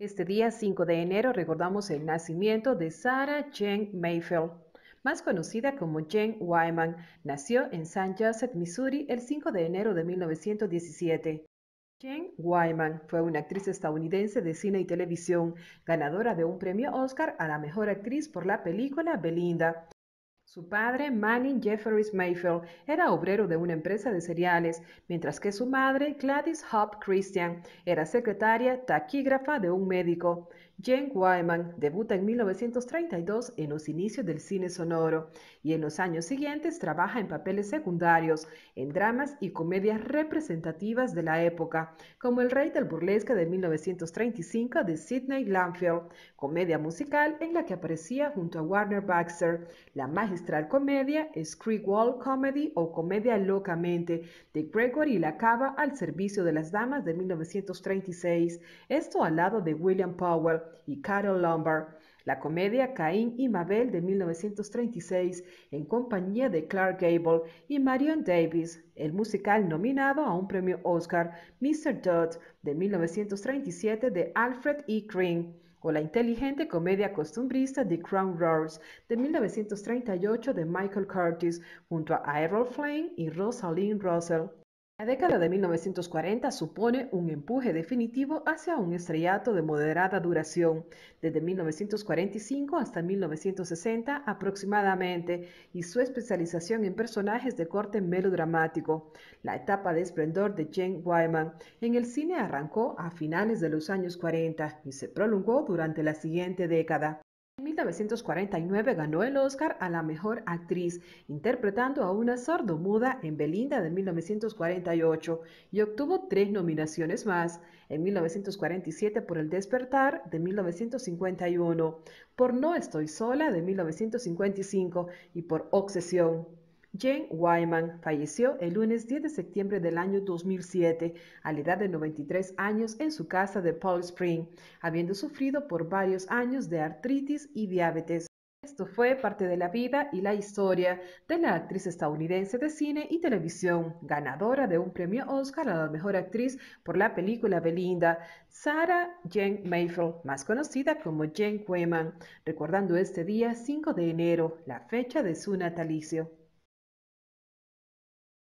Este día 5 de enero recordamos el nacimiento de Sarah Jane Mayfield, más conocida como Jane Wyman. Nació en St. Joseph, Missouri, el 5 de enero de 1917. Jane Wyman fue una actriz estadounidense de cine y televisión, ganadora de un premio Oscar a la mejor actriz por la película Belinda. Su padre, Manning Jefferies Mayfield, era obrero de una empresa de cereales, mientras que su madre, Gladys Hope Christian, era secretaria taquígrafa de un médico. Jane Wyman debuta en 1932 en los inicios del cine sonoro y en los años siguientes trabaja en papeles secundarios, en dramas y comedias representativas de la época, como El Rey del Burlesque de 1935 de Sidney Lanfield, comedia musical en la que aparecía junto a Warner Baxter, la magistral comedia Scree-Wall Comedy o Comedia Locamente de Gregory cava al servicio de las damas de 1936, esto al lado de William Powell y Carol Lombard, la comedia Caín y Mabel de 1936 en compañía de Clark Gable y Marion Davis, el musical nominado a un premio Oscar Mr. Dodd de 1937 de Alfred E. Green, o la inteligente comedia costumbrista The Crown Rose de 1938 de Michael Curtis junto a Errol Flynn y Rosalind Russell. La década de 1940 supone un empuje definitivo hacia un estrellato de moderada duración, desde 1945 hasta 1960 aproximadamente, y su especialización en personajes de corte melodramático. La etapa de esplendor de Jane Wyman en el cine arrancó a finales de los años 40 y se prolongó durante la siguiente década. 1949 ganó el Oscar a la mejor actriz, interpretando a una sordomuda en Belinda de 1948 y obtuvo tres nominaciones más, en 1947 por El despertar de 1951, por No estoy sola de 1955 y por Obsesión Jane Wyman falleció el lunes 10 de septiembre del año 2007 a la edad de 93 años en su casa de Paul Spring, habiendo sufrido por varios años de artritis y diabetes. Esto fue parte de la vida y la historia de la actriz estadounidense de cine y televisión, ganadora de un premio Oscar a la mejor actriz por la película Belinda, Sarah Jane Mayfield, más conocida como Jane Wyman, recordando este día 5 de enero, la fecha de su natalicio.